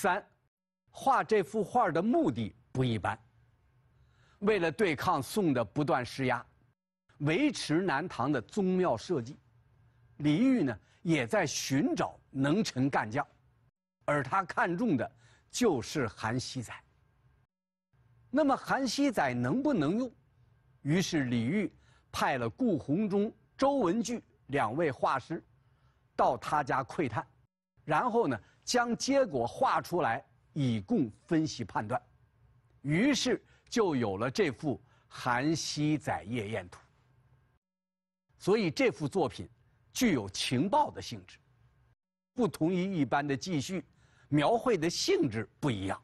三，画这幅画的目的不一般。为了对抗宋的不断施压，维持南唐的宗庙社稷，李煜呢也在寻找能臣干将，而他看中的就是韩熙载。那么韩熙载能不能用？于是李煜派了顾闳中、周文矩两位画师到他家窥探，然后呢？将结果画出来，以供分析判断，于是就有了这幅《韩熙载夜宴图》。所以这幅作品具有情报的性质，不同于一般的记叙，描绘的性质不一样。